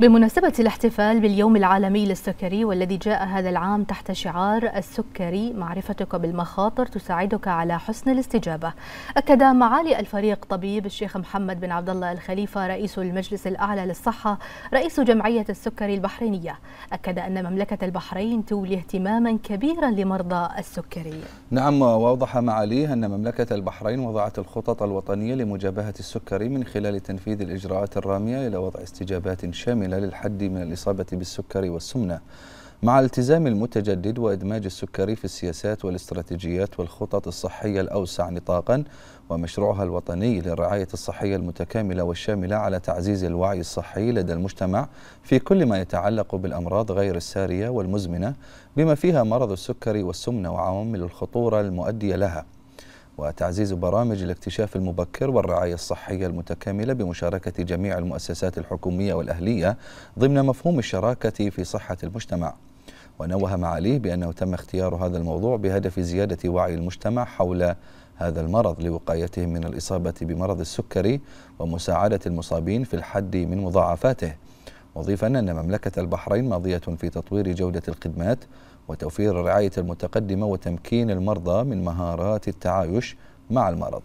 بمناسبة الاحتفال باليوم العالمي للسكري والذي جاء هذا العام تحت شعار السكري معرفتك بالمخاطر تساعدك على حسن الاستجابة أكد معالي الفريق طبيب الشيخ محمد بن عبد الله الخليفة رئيس المجلس الأعلى للصحة رئيس جمعية السكري البحرينية أكد أن مملكة البحرين تولي اهتماما كبيرا لمرضى السكري نعم وأوضح معاليه أن مملكة البحرين وضعت الخطط الوطنية لمجابهة السكري من خلال تنفيذ الإجراءات الرامية إلى وضع استجابات شاملة إلى للحد من الإصابة بالسكر والسمنة مع التزام المتجدد وإدماج السكري في السياسات والاستراتيجيات والخطط الصحية الأوسع نطاقا ومشروعها الوطني للرعاية الصحية المتكاملة والشاملة على تعزيز الوعي الصحي لدى المجتمع في كل ما يتعلق بالأمراض غير السارية والمزمنة بما فيها مرض السكري والسمنة وعوامل الخطورة المؤدية لها وتعزيز برامج الاكتشاف المبكر والرعاية الصحية المتكاملة بمشاركة جميع المؤسسات الحكومية والأهلية ضمن مفهوم الشراكة في صحة المجتمع ونوه معاليه بأنه تم اختيار هذا الموضوع بهدف زيادة وعي المجتمع حول هذا المرض لوقايتهم من الإصابة بمرض السكري ومساعدة المصابين في الحد من مضاعفاته مضيفا أن مملكة البحرين ماضية في تطوير جودة الخدمات وتوفير الرعاية المتقدمة وتمكين المرضى من مهارات التعايش مع المرض